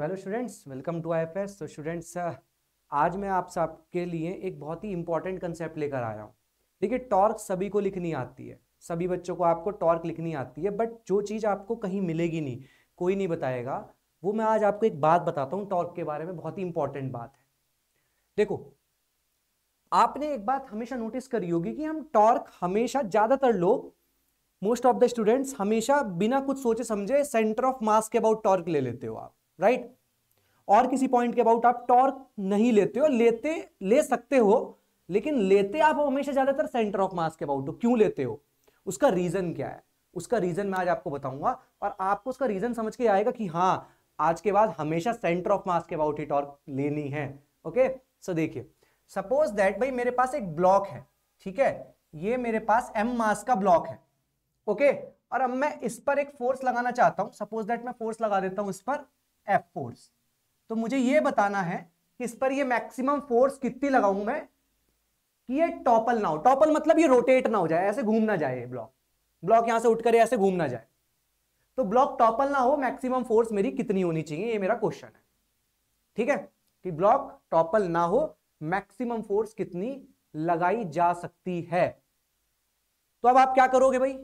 hello students welcome to आई तो students आज मैं आप सबके लिए एक बहुत ही इंपॉर्टेंट कंसेप्ट लेकर आया हूँ देखिए टॉर्क सभी को लिखनी आती है सभी बच्चों को आपको टॉर्क लिखनी आती है बट जो चीज़ आपको कहीं मिलेगी नहीं कोई नहीं बताएगा वो मैं आज आपको एक बात बताता हूँ टॉर्क के बारे में बहुत ही इंपॉर्टेंट बात है देखो आपने एक बात हमेशा नोटिस करी होगी कि हम टॉर्क हमेशा ज़्यादातर लोग मोस्ट ऑफ द स्टूडेंट्स हमेशा बिना कुछ सोचे समझे सेंटर ऑफ मास के अबाउट टॉर्क ले लेते हो आप राइट और किसी पॉइंट के अबाउट आप टॉर्क नहीं लेते हो लेते ले सकते हो लेकिन लेते आप हमेशा ज्यादातर सेंटर ऑफ मास के अबाउट हो क्यों लेते हो उसका रीजन क्या है उसका रीजन मैं आज आपको बताऊंगा और आपको उसका रीजन समझ के आएगा कि हाँ आज के बाद हमेशा सेंटर ऑफ मास के अबाउट ही टॉर्क लेनी है ओके सो देखिए सपोज दैट भाई मेरे पास एक ब्लॉक है ठीक है ये मेरे पास एम मास का ब्लॉक है ओके और अब मैं इस पर एक फोर्स लगाना चाहता हूं सपोज दैट मैं फोर्स लगा देता हूं इस पर एफ फोर्स तो मुझे ये बताना है कि इस पर ये मैक्सिमम फोर्स कितनी लगाऊ मैं कि ये टॉपल ना हो टॉपल मतलब ये रोटेट ना हो जाए ऐसे घूम ना जाए ब्लॉक ब्लॉक यहां से उठकर ऐसे घूम ना जाए तो ब्लॉक टॉपल ना हो मैक्सिमम फोर्स मेरी कितनी होनी चाहिए ये मेरा क्वेश्चन है ठीक है कि ब्लॉक टॉपल ना हो मैक्सिमम फोर्स कितनी लगाई जा सकती है तो अब आप क्या करोगे भाई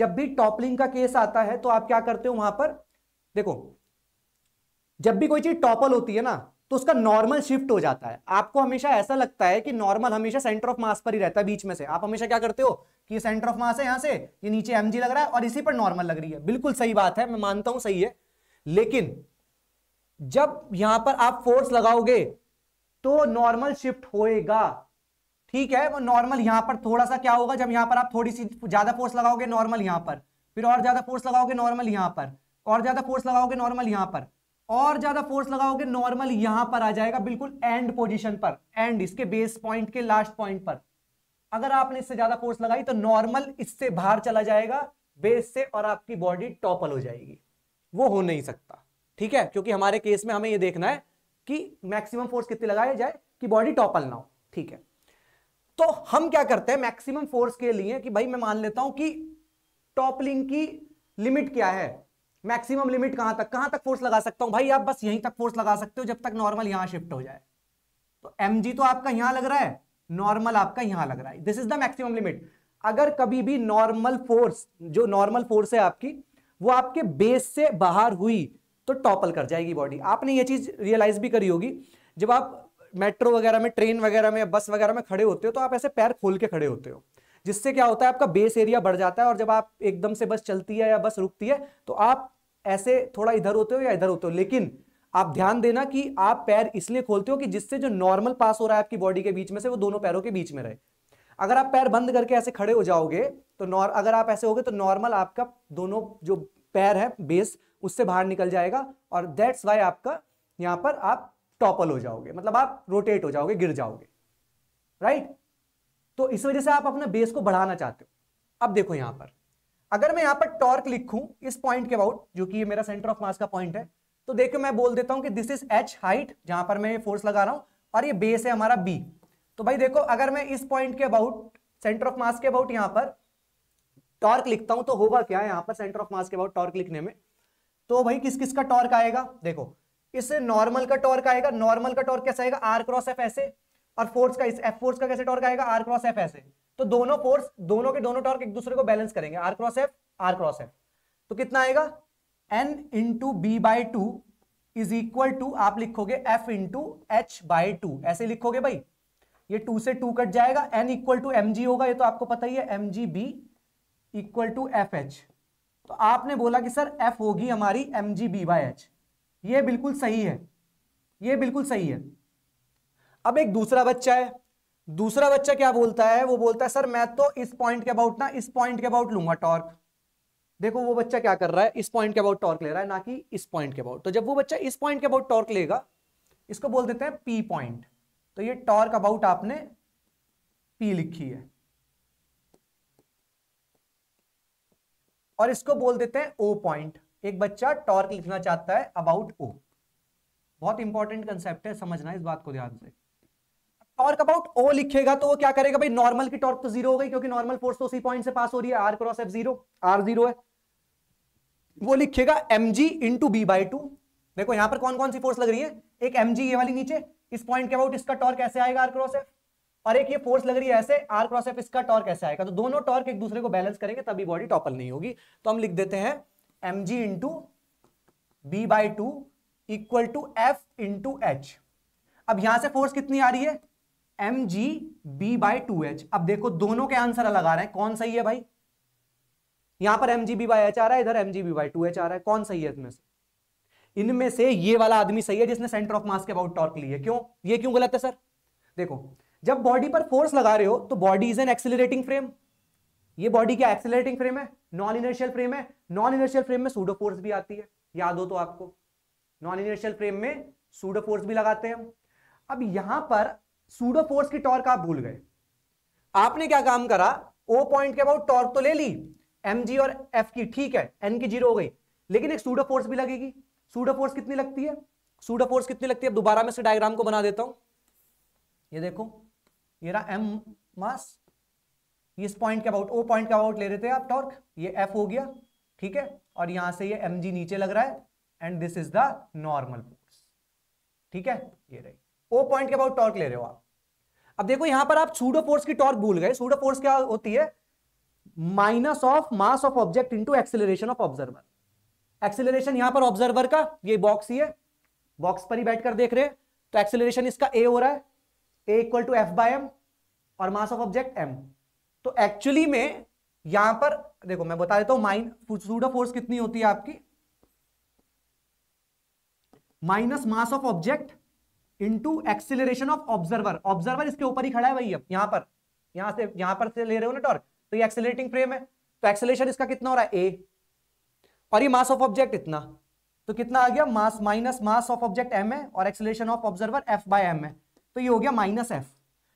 जब भी टॉपलिंग का केस आता है तो आप क्या करते हो वहां पर देखो जब भी कोई चीज टॉपल होती है ना तो उसका नॉर्मल शिफ्ट हो जाता है आपको हमेशा ऐसा लगता है कि नॉर्मल हमेशा सेंटर ऑफ मास पर ही रहता है बीच में से आप हमेशा क्या करते हो कि सेंटर ऑफ मास है यहां से ये नीचे एम लग रहा है और इसी पर नॉर्मल लग रही है बिल्कुल सही बात है मैं मानता हूं सही है लेकिन जब यहां पर आप फोर्स लगाओगे तो नॉर्मल शिफ्ट होएगा ठीक है वो नॉर्मल यहां पर थोड़ा सा क्या होगा जब यहां पर आप थोड़ी सी ज्यादा फोर्स लगाओगे नॉर्मल यहां पर फिर और ज्यादा फोर्स लगाओगे नॉर्मल यहां पर और ज्यादा फोर्स लगाओगे नॉर्मल यहां पर और ज्यादा फोर्स लगाओगे नॉर्मल यहां पर आ जाएगा बिल्कुल एंड पोजिशन पर एंड इसके बेस पॉइंट के लास्ट पॉइंट पर अगर आपने इससे ज्यादा फोर्स लगाई तो नॉर्मल इससे बाहर चला जाएगा बेस से और आपकी बॉडी टॉपल हो जाएगी वो हो नहीं सकता ठीक है क्योंकि हमारे केस में हमें यह देखना है कि मैक्सिमम फोर्स कितनी लगाई जाए कि बॉडी टॉपल ना हो ठीक है तो हम क्या करते हैं मैक्सिमम फोर्स के लिए कि भाई मैं मान लेता हूं कि टॉपलिंग की लिमिट क्या है मैक्सिमम लिमिट कहां तक कहां तक फोर्स लगा सकता हूं भाई आप बस यहीं तक फोर्स लगा सकते हो जब तक नॉर्मल यहां शिफ्ट हो जाए तो एम तो आपका यहां लग रहा है नॉर्मल आपका यहां लग रहा है this is the maximum limit अगर कभी भी नॉर्मल फोर्स जो नॉर्मल फोर्स है आपकी वो आपके बेस से बाहर हुई तो टॉपल कर जाएगी बॉडी आपने ये चीज रियलाइज भी करी होगी जब आप मेट्रो वगैरह में ट्रेन वगैरह में बस वगैरह में खड़े होते हो तो आप ऐसे पैर खोल के खड़े होते हो जिससे क्या होता है आपका बेस एरिया बढ़ जाता है और जब आप एकदम से बस चलती है या बस रुकती है तो आप ऐसे थोड़ा इधर होते हो या इधर होते हो लेकिन आप ध्यान देना कि आप पैर इसलिए खोलते हो कि जिससे जो नॉर्मल पास हो रहा है आपकी बॉडी के बीच में से वो दोनों पैरों के बीच में रहे अगर आप पैर बंद करके ऐसे खड़े हो जाओगे तो नॉर अगर आप ऐसे होगे तो नॉर्मल आपका दोनों जो पैर है बेस उससे बाहर निकल जाएगा और दैट्स वाई आपका यहाँ पर आप टॉपल हो जाओगे मतलब आप रोटेट हो जाओगे गिर जाओगे राइट तो इस वजह से आप अपने बेस को बढ़ाना चाहते हो अब देखो यहां पर अगर मैं यहां पर टॉर्क लिखूं इस पॉइंट के अबाउट जो कि मेरा सेंटर ऑफ मास का पॉइंट है तो देखो मैं बोल देता हूं कि दिस इज एच हाइट जहां पर मैं फोर्स लगा रहा हूं और ये बेस है हमारा बी तो भाई देखो अगर मैं इस पॉइंट के अबाउट सेंटर ऑफ मास के अबाउट यहां पर टॉर्क लिखता हूं तो होगा क्या यहां पर सेंटर ऑफ मास के अबाउट टॉर्क लिखने में तो भाई किस किस का टॉर्क आएगा देखो इससे नॉर्मल का टॉर्क आएगा नॉर्मल का टॉर्क कैसे आएगा आर क्रॉस एफ ऐसे और फोर्स का इस एफ फोर्स का कैसे टॉर्क आएगा आर क्रॉस एफ ऐसे तो दोनों फोर्स दोनों के दोनों टॉर्क एक दूसरे को बैलेंस करेंगे R cross F R cross F तो कितना आएगा N into B by two is equal to आप लिखोगे F into H by two ऐसे लिखोगे भाई ये टू से टू कट जाएगा N equal to M G होगा ये तो आपको पता ही है M G B equal to F H तो आपने बोला कि सर एफ होगी हमारी M G B by H ये बिल्कुल सही है ये बिल्कुल सही है अब एक दूसरा बच्चा है दूसरा बच्चा क्या बोलता है वो बोलता है सर मैं तो इस पॉइंट के अबाउट ना इस पॉइंट के अबाउट लूंगा टॉर्क देखो वो बच्चा क्या कर रहा है इस पॉइंट के अबाउट टॉर्क ले रहा है ना कि इस पॉइंट के अबाउट तो जब वो बच्चा इस पॉइंट के अबाउट टॉर्क लेगा इसको बोल देते हैं पी पॉइंट तो ये टॉर्क अबाउट आपने पी लिखी है और इसको बोल देते हैं ओ पॉइंट एक बच्चा टॉर्क लिखना चाहता है अबाउट ओ बहुत इंपॉर्टेंट कंसेप्ट है समझना इस बात को ध्यान से टॉर्क अबाउट ओ लिखेगा तो वो क्या करेगा भाई नॉर्मल की टॉर्क तो जीरो हो गई क्योंकि नॉर्मल फोर्स तो उसी पॉइंट से पास हो रही है R cross F zero R zero है वो लिखेगा M G into B by two देखो यहां पर कौन कौन सी फोर्स लग रही है एक एम जी ये वाली नीचे इस पॉइंट के अबाउट इसका टॉर्क ऐसे आएगा आर क्रॉस एफ और एक ये फोर्स लग रही है ऐसे आर क्रॉस एफ इसका टॉर्क ऐसे आएगा तो दोनों टॉर्क एक दूसरे को बैलेंस करेंगे तभी बॉडी टॉपल नहीं होगी तो हम लिख देते हैं M G into B by two equal to F into H अब यहां से फोर्स कितनी आ रही है M G B by two H अब देखो दोनों के आंसर अलग आ रहे हैं कौन सही है भाई यहां पर M G B by H आ रहा है इधर M G B by two H आ रहा है कौन सही है इसमें से इनमें से ये वाला आदमी सही है जिसने सेंटर ऑफ मास के अबाउट टॉर्क ली है क्यों ये क्यों गलत है सर देखो जब बॉडी पर फोर्स लगा रहे हो तो body is an accelerating frame ये बॉडी क्या एक्सिलेटिंग फ्रेम है नॉन इनर्शियल फ्रेम है नॉन इनर्शियल फ्रेम में सूडो फोर्स भी आती है याद हो तो आपको नॉन इनर्शियल फ्रेम में सूडो फोर्स भी लगाते हैं हम अब यहां पर सूडो फोर्स की टॉर्क आप भूल गए आपने क्या काम करा ओ पॉइंट के अबाउट टॉर्क तो ले ली एम जी और एफ की ठीक है एन की जीरो हो गई लेकिन एक सूडो फोर्स भी लगेगी सूडो फोर्स कितनी लगती है सूडो फोर्स कितनी लगती है दोबारा मैं डायग्राम को बना देता हूं ये देखो ये रहा एम मास इस पॉइंट के अबाउट ओ पॉइंट के अबाउट ले रहे थे आप टॉर्क ये एफ हो गया ठीक है और यहां से ये एम नीचे लग रहा है and this is the normal force ठीक है ये रही ओ पॉइंट के अबाउट टॉर्क ले रहे हो आप अब देखो यहां पर आप सूडो फोर्स की टॉर्क भूल गए सूडो फोर्स क्या होती है minus of mass of object into acceleration of observer acceleration यहां पर ऑब्जर्वर का ये बॉक्स ही है बॉक्स पर ही बैठकर देख रहे हैं तो एक्सिलेशन इसका ए हो रहा है a equal to F by M और मास ऑफ ऑब्जेक्ट एम तो एक्चुअली में यहां पर देखो मैं बता देता हूं माइन सूडो फोर्स कितनी होती है आपकी minus mass of object into acceleration of observer observer इसके ऊपर ही खड़ा है भाई अब यहाँ पर यहाँ से यहाँ पर से ले रहे हो ना टॉर्क तो ये एक्सिलेटिंग फ्रेम है तो एक्सिलेशन इसका कितना हो रहा है ए और ये मास ऑफ ऑब्जेक्ट इतना तो कितना आ गया mass minus mass of object M है और acceleration of observer F by M है तो ये हो गया माइनस एफ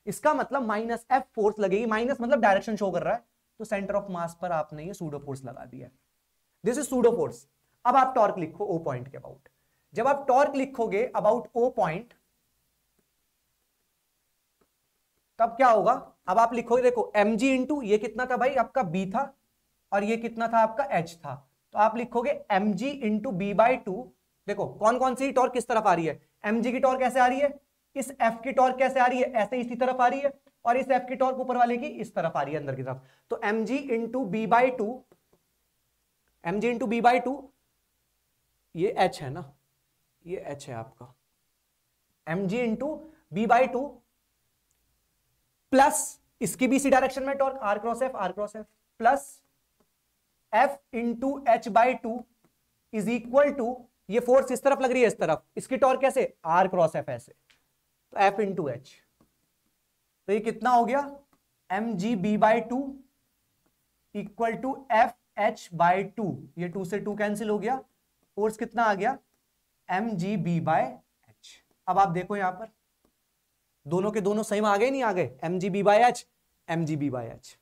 इसका मतलब माइनस एफ फोर्स लगेगी माइनस मतलब डायरेक्शन शो कर रहा है तो सेंटर ऑफ मास पर आपने ये सूडो फोर्स लगा दिया दिस इज सूडो फोर्स अब आप टॉर्क लिखो ओ पॉइंट के अबाउट जब आप टॉर्क लिखोगे अबाउट ओ पॉइंट तब क्या होगा अब आप लिखोगे देखो एम जी इंटू ये कितना था भाई आपका बी था और ये कितना था आपका एच था तो आप लिखोगे M G into B by two देखो कौन कौन सी टॉर्क किस तरफ आ रही है एम जी की टॉर्क कैसे आ रही है इस एफ की टॉर्क कैसे आ रही है ऐसे इसी तरफ आ रही है और इस एफ की टॉर्क ऊपर वाले की इस तरफ आ रही है अंदर की तरफ तो M G into B by two M G into B by two ये एच है ना ये एच है आपका M G into B by two plus इसकी भी इसी डायरेक्शन में torque R cross F R cross F plus F into H by two is equal to ये फोर्स इस तरफ लग रही है इस तरफ इसकी टॉर्क कैसे आर क्रॉस एफ ऐसे तो एफ इंटू एच तो ये कितना हो गया M G B by two equal to F H by two ये टू से टू कैंसिल हो गया फोर्स कितना आ गया M G B by H अब आप देखो यहां पर दोनों के दोनों सेम आ गए नहीं आ गए M G B by H M G B by H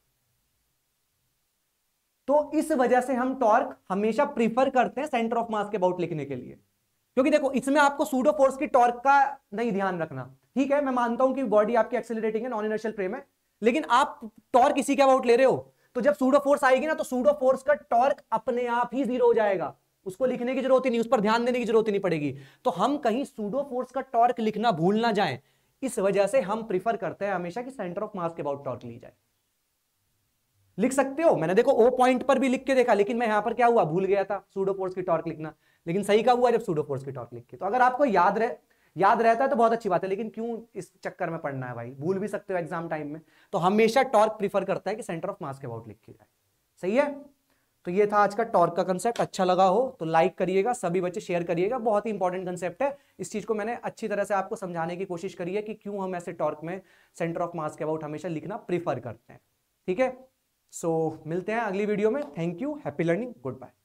तो इस वजह से हम टॉर्क हमेशा प्रीफर करते हैं सेंटर ऑफ मास के अबाउट लिखने के लिए क्योंकि देखो इसमें आपको सूडो फोर्स की टॉर्क का नहीं ध्यान रखना ठीक है मैं मानता हूं कि बॉडी आपकी एक्सेलरेटिंग है नॉन इनर्शियल फ्रेम है लेकिन आप टॉर्क इसी के अबाउट ले रहे हो तो जब सूडो फोर्स आएगी ना तो सूडो फोर्स का टॉर्क अपने आप ही जीरो हो जाएगा उसको लिखने की जरूरत ही नहीं उस पर ध्यान देने की जरूरत ही नहीं पड़ेगी तो हम कहीं सूडो फोर्स का टॉर्क लिखना भूल ना जाए इस वजह से हम प्रीफर करते हैं हमेशा कि सेंटर ऑफ मास के अबाउट टॉर्क ली जाए लिख सकते हो मैंने देखो ओ पॉइंट पर भी लिख के देखा लेकिन मैं यहां पर क्या हुआ भूल गया था सूडो फोर्स की टॉर्क लिखना लेकिन सही का हुआ जब सूडो फोर्स की टॉर्क लिख के तो अगर आपको याद रहे याद रहता है तो बहुत अच्छी बात है लेकिन क्यों इस चक्कर में पढ़ना है भाई भूल भी सकते हो एग्जाम टाइम में तो हमेशा टॉर्क प्रीफर करता है कि सेंटर ऑफ मास के अबाउट लिख के जाए सही है तो ये था आज का टॉर्क का कंसेप्ट अच्छा लगा हो तो लाइक करिएगा सभी बच्चे शेयर करिएगा बहुत ही इंपॉर्टेंट कंसेप्ट है इस चीज़ को मैंने अच्छी तरह से आपको समझाने की कोशिश करी है कि क्यों हम ऐसे टॉर्क में सेंटर ऑफ मास के अबाउट हमेशा लिखना प्रीफर करते हैं ठीक है सो so, मिलते हैं अगली वीडियो में thank you happy learning good bye